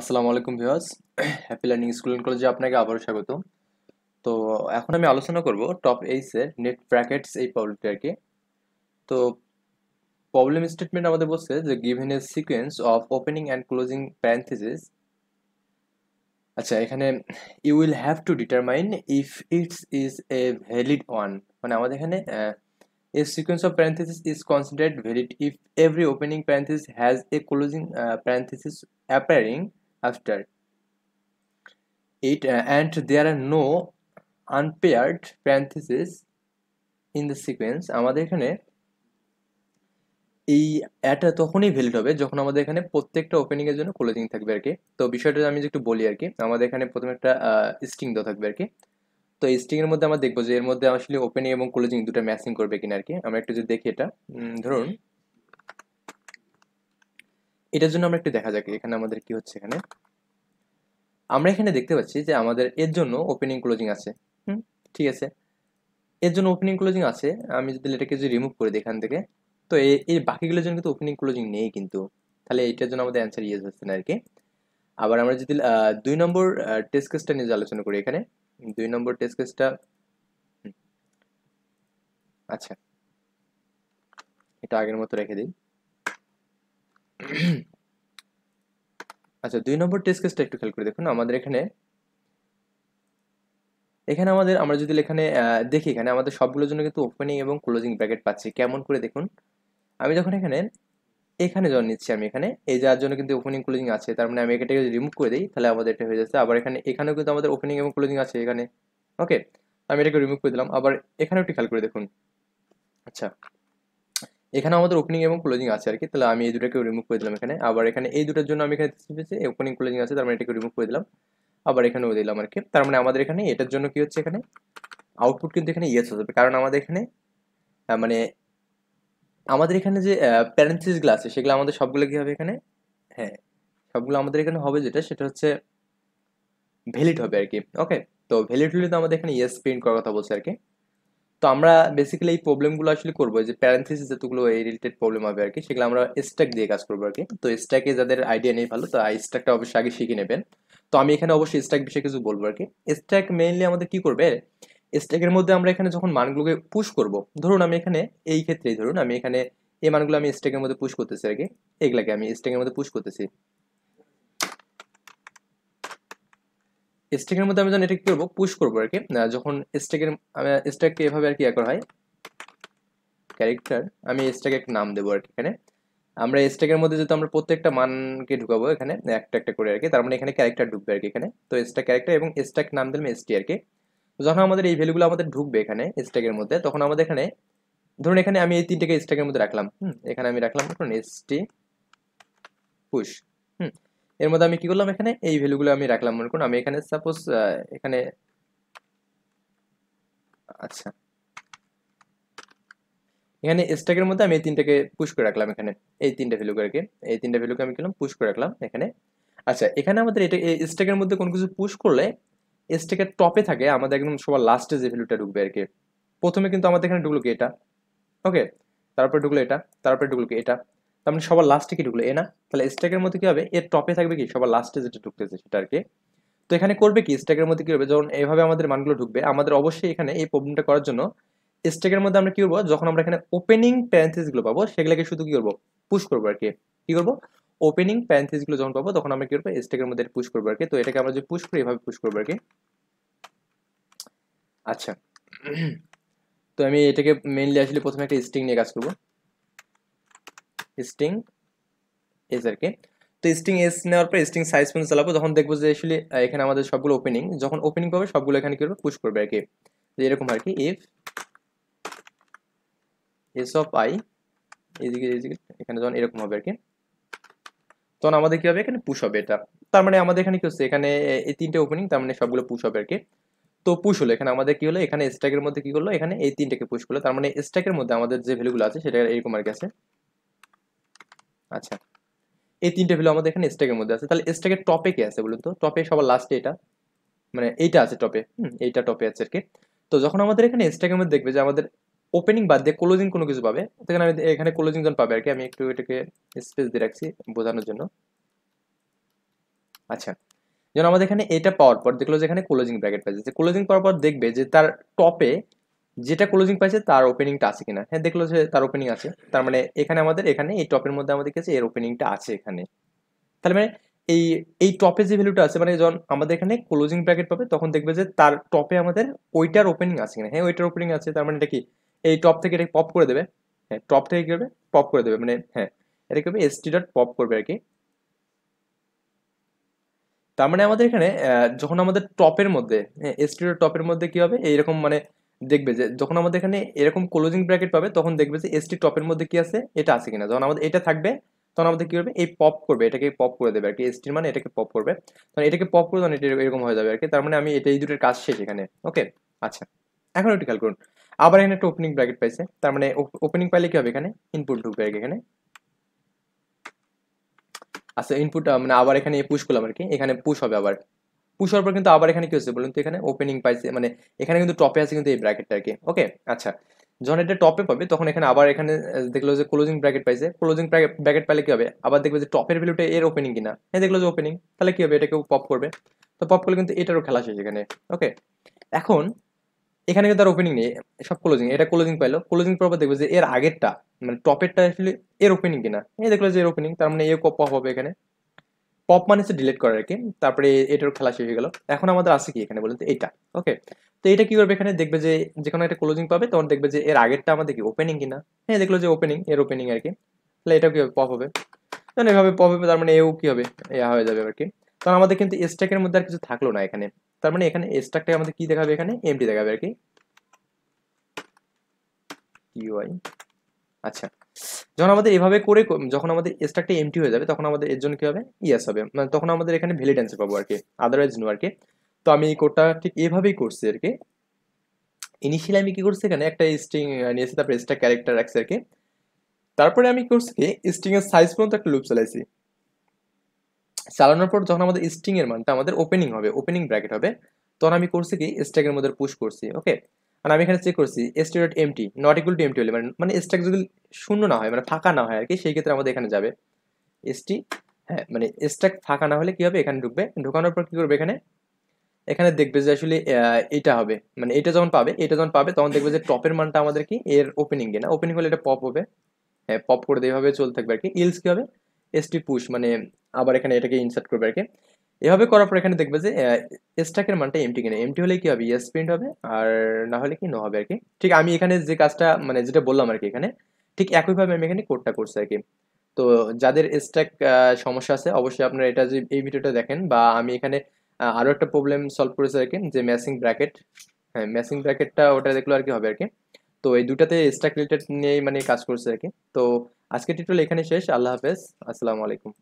আসসালামু আলাইকুম viewers happy learning school and কলেজে আপনাকে আবারও স্বাগত তো এখন আমি আলোচনা করব টপ এইসের নেট ব্র্যাকেটস এই প্রবলেমটাকে তো প্রবলেম স্টেটমেন্ট আমাদের বলছে যে given a sequence of opening and closing parenthesis আচ্ছা এখানে you will have to determine if it's is a valid one মানে আমাদের এখানে a sequence of parentheses is concentrate valid if every opening parenthesis has a closing uh, appearing after it uh, and there are no unpaired parentheses in the sequence আমাদের এখানে এই এটা তখনই valid হবে যখন আমাদের এখানে প্রত্যেকটা ওপেনিংয়ের জন্য ক্লোজিং থাকবে আর কি তো বিষয়টা আমি যে একটু বলি আর কি আমাদের এখানে প্রথমে একটা স্ট্রিং দেওয়া থাকবে আর কি তো এই এর মধ্যে আমরা দেখবো যে এর মধ্যে আসলে ওপেনিং এবং ক্লোজিং দুটো ম্যাচিং করবে কিনা আর কি আমরা একটু যদি দেখি এটা ধরুন এটার জন্য আমরা একটু দেখা যাক এখানে আমাদের কি হচ্ছে এখানে আমরা এখানে দেখতে পাচ্ছি যে আমাদের এর জন্য ওপেনিং ক্লোজিং আছে হুম ঠিক আছে এর জন্য ওপেনিং ক্লোজিং আছে আমি যদি এটাকে যদি রিমুভ করি এখান থেকে তো এই বাকিগুলোর জন্য কিন্তু ওপেনিং ক্লোজিং নেই কিন্তু তাহলে এটার জন্য আমাদের অ্যান্সার ইয়েস হচ্ছে না আর কি আবার আমরা যদি দুই নম্বর টেস্ট কেসটা নিয়ে আলোচনা করি এখানে দুই নম্বর টেস্ট কেসটা আচ্ছা এটা আগের মতো রেখে দিই আচ্ছা দুই নম্বর টেস্ট কেসটা একটু খেয়াল করে দেখুন আমাদের এখানে এখানে আমাদের আমরা যদি এখানে দেখি এখানে আমাদের সবগুলোর জন্য কিন্তু ওপেনিং এবং ক্লোজিং ব্র্যাকেট পাচ্ছি কেমন করে দেখুন আমি যখন এখানে এখানে জন নিচ্ছি আমি এখানে এই যার জন্য কিন্তু ওপেনিং ক্লোজিং আছে তার মানে আমি এটাকে যদি রিমুভ করে দিই তাহলে আমাদের এটা হয়ে যাচ্ছে আবার এখানে এখানেও কিন্তু আমাদের ওপেনিং এবং ক্লোজিং আছে এখানে ওকে আমি এটাকে রিমুভ করে দিলাম আবার এখানেও একটু খেয়াল করে দেখুন আচ্ছা এখানে আমাদের ওপেনিং এবং ক্লোজিং আছে আর কি তাহলে আমি এই দুটাকে রিমুভ করে দিলাম এখানে আবার এখানে এই দুটার জন্য আমি এখানে ওপেনিং ক্লোজিং আছে তার মানে এটাকে রিমুভ করে দিলাম আবার এখানেও দিলাম আর কি তার মানে আমাদের এখানে এটার জন্য কি হচ্ছে এখানে আউটপুট কিন্তু এখানে ইয়েস হয়ে যাবে কারণ আমাদের এখানে মানে আমাদের এখানে যে প্যারেন্থিসগুলো আছে সেগুলো আমাদের সবগুলো কি হবে এখানে হ্যাঁ সবগুলো আমাদের এখানে হবে যেটা সেটা হচ্ছে ভ্যালিড হবে আর কি ওকে তো ভ্যালিড হলে তো আমাদের এখানে ইয়েস প্রিন্ট করার কথা বলছে আর কি তো আমরা বেসিক্যালি এই প্রবলেমগুলো আসলে করবো যে প্যারেন্থিসে যতগুলো এই রিলেটেড প্রবলেম হবে আর কি সেগুলো আমরা স্ট্যাক দিয়ে কাজ করবো আর কি তো স্ট্যাকে যাদের আইডিয়া নেই ভালো তো স্ট্যাকটা অবশ্যই আগে শিখে নেবেন তো আমি এখানে অবশ্যই স্ট্যাক বিষয়ে কিছু বলবো আর কি স্ট্যাক মেইনলি আমাদের কি করবে স্ট্যাকের মধ্যে আমরা এখানে যখন মানগুলোকে পুশ করব ধরুন আমি এখানে এই ক্ষেত্রেই ধরুন আমি এখানে এই মানগুলো আমি স্ট্যাকের মধ্যে পুশ করতেছি আর কি এগুলাকে আমি স্ট্যাকের মধ্যে পুশ করতেছি স্টেকের মধ্যে আমি যখন এটা কি করবো পুশ করবো আর কি যখন স্টেকের স্টেককে এভাবে আর কি করা হয় ক্যারেক্টার আমি স্ট্যাকে একটা নাম দেবো আর কি এখানে আমরা স্টেকের মধ্যে যেহেতু আমরা প্রত্যেকটা মানকে ঢুকাবো এখানে একটা একটা করে আর কি তার মানে এখানে ক্যারেক্টার ঢুকবে আর কি এখানে তো স্টেক ক্যারেক্টার এবং স্টেক নাম দিলাম এসটি আর কি যখন আমাদের এই ভ্যালুগুলো আমাদের ঢুকবে এখানে স্টেকের মধ্যে তখন আমাদের এখানে ধরুন এখানে আমি এই তিনটাকে স্ট্যাকের মধ্যে রাখলাম হুম এখানে আমি রাখলাম ধরুন এসটি পুশ হুম এর মধ্যে আমি কি করলাম এখানে এই ভ্যালুগুলো আমি রাখলাম মনে করুন আমি এখানে সাপোজ এখানে আচ্ছা এখানে স্ট্যাকের মধ্যে আমি এই তিনটাকে পুশ করে রাখলাম এখানে এই তিনটা ভ্যালুকে আর এই তিনটা ভ্যালুকে আমি কিলাম পুশ করে রাখলাম এখানে আচ্ছা এখানে আমাদের এটা স্ট্যাকের মধ্যে কোনো কিছু পুশ করলে স্ট্যাকের টপে থাকে আমাদের একদম সবার লাস্টে যে ভ্যালুটা ঢুকবে আর কি প্রথমে কিন্তু আমাদের এখানে ঢুকলো কি এটা ওকে তারপরে ঢুকলো এটা তারপরে ঢুকলো কি এটা তাহলে মানে সবার লাস্টে কি ঢুকলো এ না তাহলে স্ট্যাকের মধ্যে কি হবে এর টপে থাকবে কি সবার লাস্টে যেটা ঢুকতেছে সেটা আর কি তো এখানে করবে কি স্ট্যাকের মধ্যে কি হবে যখন এভাবে আমাদের মানগুলো ঢুকবে আমাদের অবশ্যই এখানে এই প্রবলেমটা করার জন্য স্ট্যাকের মধ্যে আমরা কি করবো যখন আমরা এখানে ওপেনিং প্যারেন্থিসগুলো পাবো সেগুলোকে শুধু কি করবো পুশ করবো আর কি কি করবো ওপেনিং গুলো যখন পাবো তখন আমরা কি করবো স্ট্যাকের মধ্যে পুশ করবো আর কি তো এটাকে আমরা যদি পুশ করি এভাবে পুশ করবো আর কি আচ্ছা তো আমি এটাকে মেনলি আসলে প্রথমে একটা স্ট্রিং নিয়ে কাজ করবো স্ট্রিং এস আর কি তো স্ট্রিং এস নেওয়ার পর স্ট্রিং সাইজ পর্যন্ত চালাবো যখন দেখবো যে আসলে এখানে আমাদের সবগুলো ওপেনিং যখন ওপেনিং পাবে সবগুলো এখানে কি করবে পুশ করবে আর কি এরকম আর কি ইফ এস অফ আই এখানে যখন এরকম হবে আর কি তখন আমাদের কি হবে এখানে পুশ হবে এটা তার মানে আমাদের এখানে কি হচ্ছে এখানে এই তিনটে ওপেনিং তার মানে সবগুলো পুশ হবে আর কি তো পুশ হলো এখানে আমাদের কি হলো এখানে স্ট্যাকের মধ্যে কি করলো এখানে এই তিনটাকে পুশ করলো তার মানে স্ট্যাকের মধ্যে আমাদের যে ভ্যালুগুলো আছে সেটা এরকম আর কি আছে আচ্ছা এই তিনটে ভ্যালু আমাদের এখানে স্ট্যাকের মধ্যে আছে তাহলে স্ট্যাকের টপে কে আছে বলুন তো টপে সবার লাস্টে এটা মানে এইটা আছে টপে হুম এইটা টপে আছে আর কি তো যখন আমাদের এখানে স্ট্যাকের মধ্যে দেখবে যে আমাদের ওপেনিং বাদ দিয়ে ক্লোজিং কোনো কিছু পাবে সেখানে আমি এখানে ক্লোজিং জন পাবে আর কি আমি একটু এটাকে স্পেস দিয়ে রাখছি বোঝানোর জন্য আচ্ছা যেন আমাদের এখানে এটা পাওয়ার পর দেখলো যে এখানে ক্লোজিং ব্র্যাকেট পাইছে ক্লোজিং পাওয়ার পর দেখবে যে তার টপে যেটা ক্লোজিং পাইছে তার ওপেনিংটা আছে কিনা হ্যাঁ দেখলো যে তার ওপেনিং আছে তার মানে এখানে আমাদের এখানে এই টপের মধ্যে আমাদের কাছে এর ওপেনিংটা আছে এখানে তাহলে মানে এই এই টপে যে ভ্যালুটা আছে মানে যখন আমাদের এখানে ক্লোজিং ব্র্যাকেট পাবে তখন দেখবে যে তার টপে আমাদের ওইটার ওপেনিং আছে কিনা হ্যাঁ ওইটার ওপেনিং আছে তার মানে এটা কি এই টপ থেকে এটা পপ করে দেবে হ্যাঁ টপ থেকে কী করবে পপ করে দেবে মানে হ্যাঁ এটা কি হবে এসটি ডট পপ করবে আর কি তার মানে আমাদের এখানে যখন আমাদের টপের মধ্যে এসটি ডট টপের মধ্যে কী হবে এইরকম মানে দেখবে যে যখন আমাদের এখানে এরকম ক্লোজিং ব্র্যাকেট পাবে তখন দেখবে যে এসটি টপের মধ্যে কি আছে এটা আছে কিনা যখন আমাদের এটা থাকবে তখন আমাদের কী হবে এই পপ করবে এটাকে পপ করে দেবে আর কি এসটির মানে এটাকে পপ করবে তখন এটাকে পপ করে তখন এটা এরকম হয়ে যাবে আর কি তার মানে আমি এটা এই দুটোর কাজ শেষ এখানে ওকে আচ্ছা এখন একটু খেয়াল করুন আবার এখানে একটা ওপেনিং ব্র্যাকেট পাইছে তার মানে ওপেনিং পাইলে কি হবে এখানে ইনপুট ঢুকবে এখানে আচ্ছা ইনপুট মানে আবার এখানে পুশ করলাম আর কি এখানে পুশ হবে আবার পুশ পর কিন্তু আবার এখানে কি হচ্ছে বলুন তো এখানে ওপেনিং পাইছে মানে এখানে কিন্তু টপে আছে কিন্তু এই ব্র্যাকেটটা আর কি ওকে আচ্ছা যখন এটা টপে পাবে তখন এখানে আবার এখানে দেখলো যে ক্লোজিং ব্র্যাকেট পাইছে ক্লোজিং ব্র্যাকেট পাইলে কি হবে আবার দেখবে যে টপের ভ্যালুটা এর ওপেনিং কিনা হ্যাঁ দেখলো যে ওপেনিং তাহলে কি হবে কেউ পপ করবে তো পপ করলে কিন্তু এটারও খেলা শেষ এখানে ওকে এখন এখানে কিন্তু আর ওপেনিং নেই সব ক্লোজিং এটা ক্লোজিং পাইলো ক্লোজিং পর দেখবে যে এর আগেরটা মানে টপেরটা আসলে এর ওপেনিং কিনা এই দেখলো যে এর ওপেনিং তার মানে এ পপ হবে এখানে পপ মানে সে ডিলিট করে আর কি তারপরে এটার খেলা শেষ হয়ে গেল এখন আমাদের আছে কি এখানে বলতে এটা ওকে তো এটা কি করবে এখানে দেখবে যে যে কোনো একটা ক্লোজিং পাবে তখন দেখবে যে এর আগেরটা আমাদের কি ওপেনিং কিনা হ্যাঁ দেখলো যে ওপেনিং এর ওপেনিং আর কি তাহলে এটাও কি হবে পপ হবে তখন এভাবে পপ হবে তার মানে এও কি হবে এ হয়ে যাবে আর কি তখন আমাদের কিন্তু স্ট্যাকের মধ্যে আর কিছু থাকলো না এখানে তার মানে এখানে স্ট্যাকটা আমাদের কি দেখাবে এখানে এমটি দেখাবে আর কি ইউআই আচ্ছা যখন আমাদের এভাবে করে যখন আমাদের স্ট্রাকটা এমটি হয়ে যাবে তখন আমাদের এর জন্য কী হবে ইয়াস হবে মানে তখন আমাদের এখানে ভ্যালিড অ্যান্সার পাবো আর কি আদারওয়াইজ নো আর কি তো আমি এই কোডটা ঠিক এভাবেই করছি আর কি ইনিশিয়ালি আমি কী করছি এখানে একটা স্ট্রিং নিয়েছি তারপরে স্ট্রা ক্যারেক্টার রাখছি আর কি তারপরে আমি করছি কি স্ট্রিংয়ের সাইজ পর্যন্ত একটা লুপ চালাইছি চালানোর পর যখন আমাদের স্ট্রিংয়ের মানটা আমাদের ওপেনিং হবে ওপেনিং ব্র্যাকেট হবে তখন আমি করছি কি স্ট্যাকের মধ্যে পুশ করছি ওকে মানে আমি এখানে চেক করছি ST dot MT not equal to MT হলে মানে মানে স্ট্যাক যদি শূন্য না হয় মানে ফাঁকা না হয় আর কি সেই ক্ষেত্রে আমাদের এখানে যাবে এসটি হ্যাঁ মানে স্ট্যাক ফাঁকা না হলে কী হবে এখানে ঢুকবে ঢোকানোর পর কী করবে এখানে এখানে দেখবে যে আসলে এটা হবে মানে এটা যখন পাবে এটা যখন পাবে তখন দেখবে যে টপের মানটা আমাদের কি এর ওপেনিং দিয়ে না ওপেনিং হলে এটা পপ হবে হ্যাঁ পপ করে দেওয়া হবে চলতে থাকবে আর কি ইলস কী হবে এসটি পুশ মানে আবার এখানে এটাকে ইনসার্ট করবে আর কি এভাবে করার পর এখানে দেখবে যে স্ট্যাকের মানটা এমটি কিনা এমটি হলে কি হবে ইয়েস প্রিন্ট হবে আর না হলে কি নো হবে আর কি ঠিক আমি এখানে যে কাজটা মানে যেটা বললাম আর কি এখানে ঠিক একইভাবে আমি এখানে কোডটা করছি আর কি তো যাদের স্ট্যাক সমস্যা আছে অবশ্যই আপনারা এটা যে এই ভিডিওটা দেখেন বা আমি এখানে আরও একটা প্রবলেম সলভ করেছি আর কি যে ম্যাসিং ব্র্যাকেট হ্যাঁ ম্যাসিং ব্র্যাকেটটা ওটা দেখলো আর কি হবে আর কি তো এই দুটাতে স্ট্যাক রিলেটেড নিয়েই মানে কাজ করছে আর কি তো আজকে টিউটোরিয়াল এখানে শেষ আল্লাহ হাফেজ আসসালামু আলাইকুম